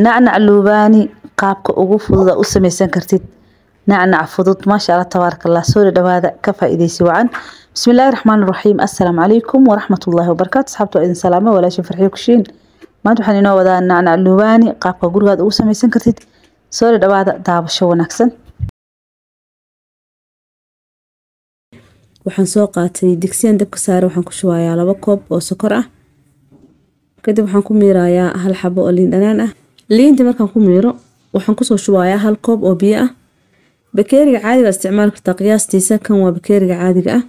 nacnac luubaani qaabka ugu fududa u samaysan kartid nacnac fudud maasha alla tabaaraka allah soo dhawaada ka faa'iidaysi wacan بسم الله الرحمن الرحيم السلام عليكم ورحمة الله وبركاته أصحابتو إذن سلامة ولا شن فرحي كشين ما تحن إنه وذا النعنع اللوباني قابك قول هذا أوسم يسن كرتيد سوري waxaan soo qaatay digsiyan dabka saare waxaan ku shubayaa laba koob oo sokor ah kadib waxaan ku miirayaa hal xabo oo liin dhanaan ah liinta markaan ku miiro waxaan kusoo shubayaa hal koob oo biyo ah bakeeriga caadiga isticmaal kartaa qiyaastiisa kan waa bakeeriga caadiga ah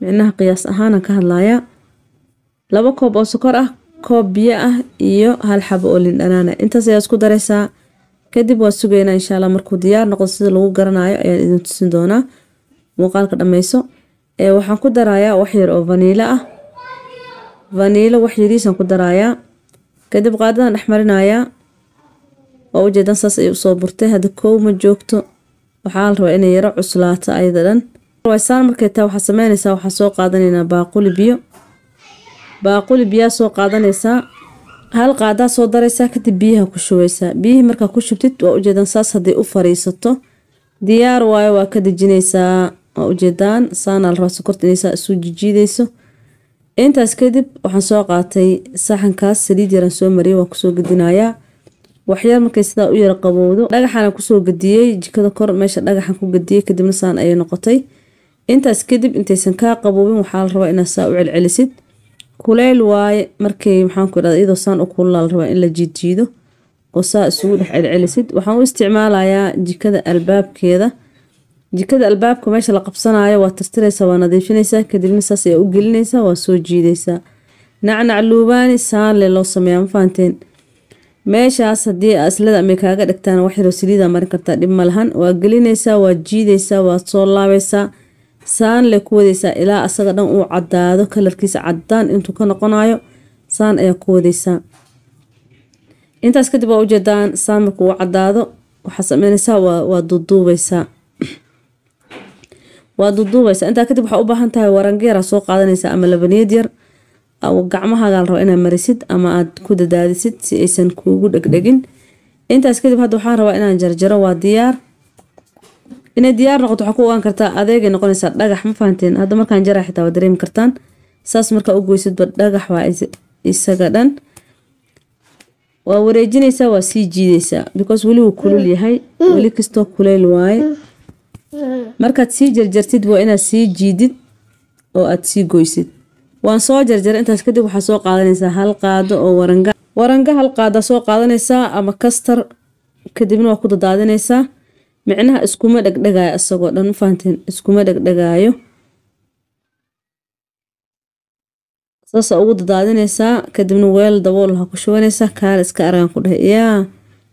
micnaha qiyaas ahaanaan ka hadlayaa laba koob oo sokor ah koob biyo ah iyo hal xabo oo lindhanaana intaas ayaad isku daraysaa kadib waa sugaynaa insha markuu diyaar noqdo sida lagu garanaayo ayaan idin tusin doonaa muuqaalka dhammayso waxaan ku darayaa wax yar oo vaniilo ah vaniilo wax yariisaan ku darayaa kadib qaadadan dhex oo ujeedan saas ay usoo burtay hadda kow ma joogto waxaa la rabaa inay yaro cuslaato ayada dhan saan markay taa waxaa sameynaysaa waxaa soo qaadanaynaa baaquli biyo baaquli biyaa soo qaadanaysaa hal qaadaa soo daraysaa kadib biyaha ku shubeysaa biyihii markaa ku shubtid waa ujeedan saas hadday u fariisato diyaar waayo waa ka dejinaysaa waa ujeedaan saanaa la rabaa sokorta inaysaa isu jijiidayso intaas kadib waxaan soo qaatay saxankaas saliid yaraan soo mariya waa kusoo gedinayaa waxyar markay sidaa u yara qabowdo dhagaxaana kusoo gadiyey jikada kor meesha dhagaxan ku gadiyey kadibna saan ayay noqotay intaas kadib intaysan kaa qaboobin waxaa la rabaa inaad saa u celcelisid kuleyl waaye markay maxaanku idhahda iyadoo saan u kululaa la rabaa in la jiidjiido oo saa isugu dhex celcelisid waxaan u isticmaalayaa jikada albaabkeeda jikada albaabka meesha la qabsanayo waa tirtiraysaa waa nadiifinaysaa kadibna saas ayaa u gelinaysaa waa soo jiidaysaa nacnac saanle loo sameeyaa ma fahanteen meeshaas haddii islada amay kaaga dhigtaan wax yaroo saliida marin kartaa dhib ma waa gelinaysaa waa jiidaysaa waa soo laabaysaa saan le ku wadaysaa ilaa asaga dhan uu cadaado kalarkiisa cadaan intuu ka noqonaayo saan ayaa ku wadaysaa intaas kadib waa ujeedaan saan markuu cadaado waxaa sameynaysaa waa duduubaysaa waa duduubaysaa intaa kadib waxaa u baahan tahay warangeera soo qaadanaysaa ama labaniyad yar gacmahaaga la rabo inaad marisid ama aad ku dadaadisid si aysan kuugu dhegdhegin intaas kadib hadda waxaa rabaa inaan jarjaro waa diyaar inay diyaar noqoto waxaa ku ogaan kartaa adeegay noqonaysaa dhagax ma fahanteen hadda markaan jaraa xitaa waa dareemi kartaan saas markaa u goysadba dhagax waa isaga dhan waa wareejinaysaa waa sii jiidaysaa because weli wuu kulul yahay weli kastoo kuleyl waaye markaad sii jarjartid waa inaad sii jiidid oo aad sii goysid waan soo jarjara intaas kadib waxaa soo qaadanaysaa hal qaado oo waranga waranga hal qaada soo qaadanaysaa ama kastar kadibna waa ku dadaadinaysaa micnaha iskuma dhegdhegaayo isagoo dhan mafahanteen iskuma dhegdhegaayo saasa ugu dadaadinaysaa kadibna weel dabool ha ku shubanaysaa kaala iska argaan ku dheh yaa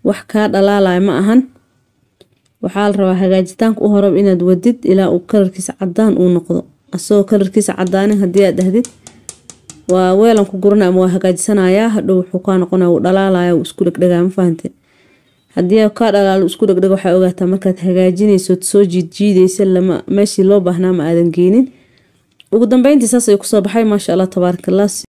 wax kaa dhalaalayo ma ahan waxaa la rabaa hagaajitaanka u horab inaad wadid ilaa uu kalarkiisa cadaan uu noqdo asagoo kalarkiisa cadaanin haddii aad dhahdid waa weelan ku gurana ama waa hagaajisanayaa hadhow wuxuu kaa noqona uu dhalaalaya uu isku dhegdhegaa ma fahante haddii kaa dhalaalo isku dhegdheg waxaa ogaataa markaad hagaajinaysood soo jiidjiidaysa meeshii loo baahnaa ma aadan geynin ugu dambeyntii saas ay kusoo baxay maasha allah tabaarakallah